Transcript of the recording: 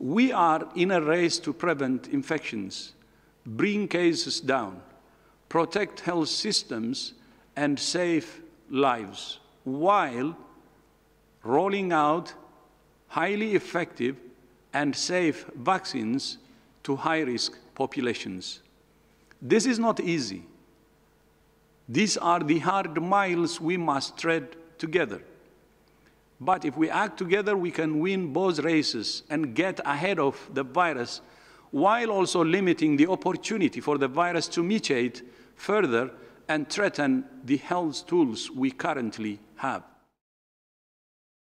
We are in a race to prevent infections, bring cases down, protect health systems, and save lives while rolling out highly effective and safe vaccines to high-risk populations. This is not easy. These are the hard miles we must tread together. But if we act together, we can win both races and get ahead of the virus while also limiting the opportunity for the virus to mutate further and threaten the health tools we currently have.